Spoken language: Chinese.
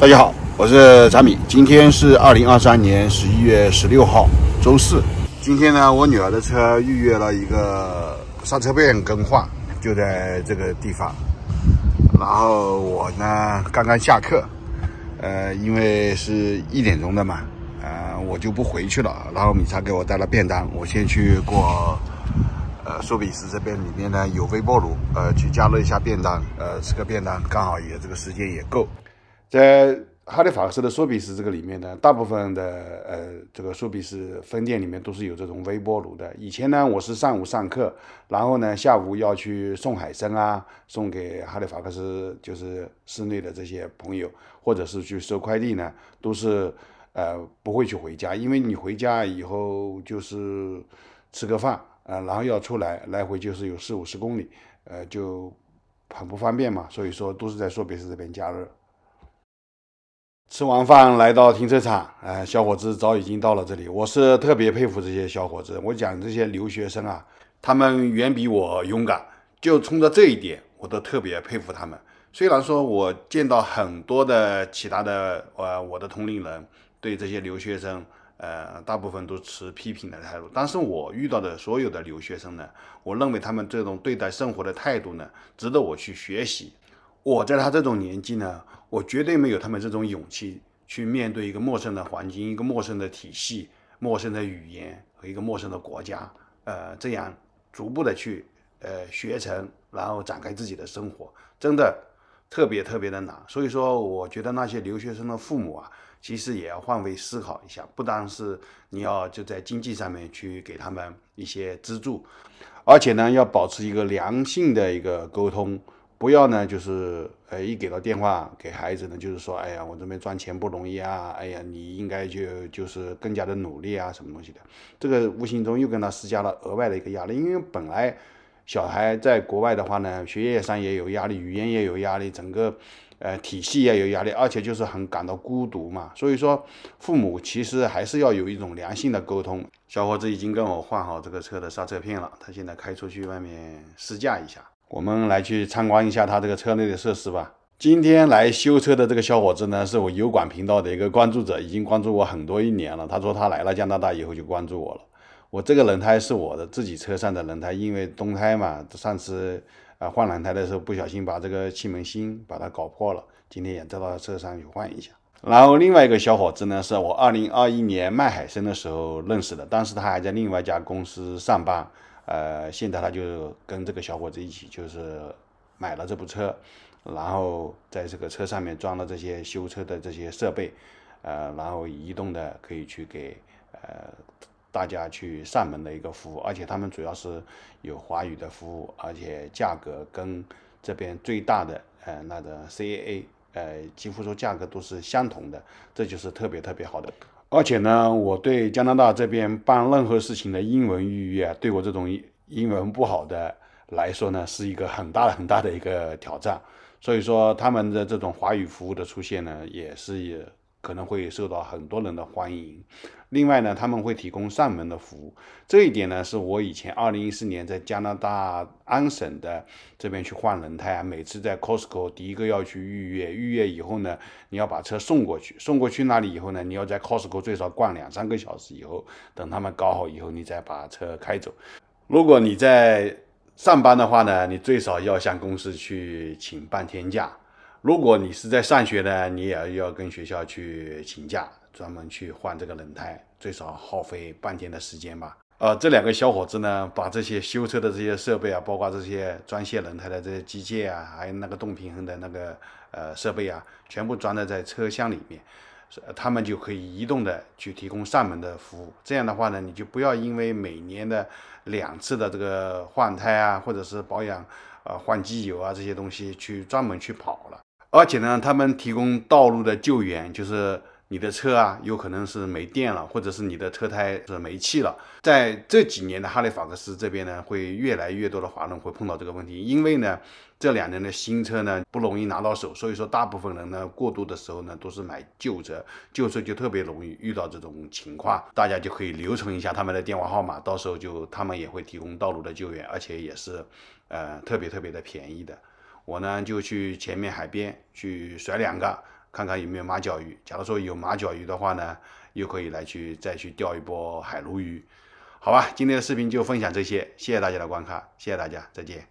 大家好，我是查米。今天是二零二三年十一月十六号，周四。今天呢，我女儿的车预约了一个刹车片更换，就在这个地方。然后我呢，刚刚下课，呃，因为是一点钟的嘛，呃，我就不回去了。然后米茶给我带了便当，我先去过，呃，苏比斯这边里面呢有微波炉，呃，去加热一下便当，呃，吃个便当，刚好也这个时间也够。在哈利法克斯的索比斯这个里面呢，大部分的呃这个索比斯分店里面都是有这种微波炉的。以前呢，我是上午上课，然后呢下午要去送海参啊，送给哈利法克斯就是室内的这些朋友，或者是去收快递呢，都是呃不会去回家，因为你回家以后就是吃个饭啊，然后要出来来回就是有四五十公里，呃就很不方便嘛，所以说都是在索比斯这边加热。吃完饭来到停车场，哎，小伙子早已经到了这里。我是特别佩服这些小伙子。我讲这些留学生啊，他们远比我勇敢，就冲着这一点，我都特别佩服他们。虽然说我见到很多的其他的，呃，我的同龄人对这些留学生，呃，大部分都持批评的态度，但是我遇到的所有的留学生呢，我认为他们这种对待生活的态度呢，值得我去学习。我在他这种年纪呢。我绝对没有他们这种勇气去面对一个陌生的环境、一个陌生的体系、陌生的语言和一个陌生的国家。呃，这样逐步的去呃学成，然后展开自己的生活，真的特别特别的难。所以说，我觉得那些留学生的父母啊，其实也要换位思考一下，不单是你要就在经济上面去给他们一些资助，而且呢，要保持一个良性的一个沟通。不要呢，就是呃，一给到电话给孩子呢，就是说，哎呀，我这边赚钱不容易啊，哎呀，你应该就就是更加的努力啊，什么东西的，这个无形中又跟他施加了额外的一个压力。因为本来小孩在国外的话呢，学业上也有压力，语言也有压力，整个呃体系也有压力，而且就是很感到孤独嘛。所以说，父母其实还是要有一种良性的沟通。小伙子已经跟我换好这个车的刹车片了，他现在开出去外面试驾一下。我们来去参观一下他这个车内的设施吧。今天来修车的这个小伙子呢，是我油管频道的一个关注者，已经关注我很多一年了。他说他来了加拿大以后就关注我了。我这个轮胎是我的自己车上的轮胎，因为冬胎嘛，上次啊换轮胎的时候不小心把这个气门芯把它搞破了，今天也带到车上去换一下。然后另外一个小伙子呢，是我2021年卖海参的时候认识的，当时他还在另外一家公司上班。呃，现在他就跟这个小伙子一起，就是买了这部车，然后在这个车上面装了这些修车的这些设备，呃，然后移动的可以去给呃大家去上门的一个服务，而且他们主要是有华语的服务，而且价格跟这边最大的呃那个 CAA 呃几乎说价格都是相同的，这就是特别特别好的。而且呢，我对加拿大这边办任何事情的英文预约，对我这种英文不好的来说呢，是一个很大很大的一个挑战。所以说，他们的这种华语服务的出现呢，也是。可能会受到很多人的欢迎。另外呢，他们会提供上门的服务，这一点呢，是我以前二零一四年在加拿大安省的这边去换轮胎啊。每次在 Costco 第一个要去预约，预约以后呢，你要把车送过去，送过去那里以后呢，你要在 Costco 最少逛两三个小时以后，等他们搞好以后，你再把车开走。如果你在上班的话呢，你最少要向公司去请半天假。如果你是在上学呢，你也要要跟学校去请假，专门去换这个轮胎，最少耗费半天的时间吧。呃，这两个小伙子呢，把这些修车的这些设备啊，包括这些装卸轮胎的这些机械啊，还有那个动平衡的那个呃设备啊，全部装在在车厢里面，他们就可以移动的去提供上门的服务。这样的话呢，你就不要因为每年的两次的这个换胎啊，或者是保养啊、换机油啊这些东西，去专门去跑了。而且呢，他们提供道路的救援，就是你的车啊，有可能是没电了，或者是你的车胎是没气了。在这几年的哈利法克斯这边呢，会越来越多的华人会碰到这个问题，因为呢，这两年的新车呢不容易拿到手，所以说大部分人呢过渡的时候呢都是买旧车，旧车就特别容易遇到这种情况。大家就可以留存一下他们的电话号码，到时候就他们也会提供道路的救援，而且也是，呃，特别特别的便宜的。我呢就去前面海边去甩两个，看看有没有马脚鱼。假如说有马脚鱼的话呢，又可以来去再去钓一波海鲈鱼，好吧？今天的视频就分享这些，谢谢大家的观看，谢谢大家，再见。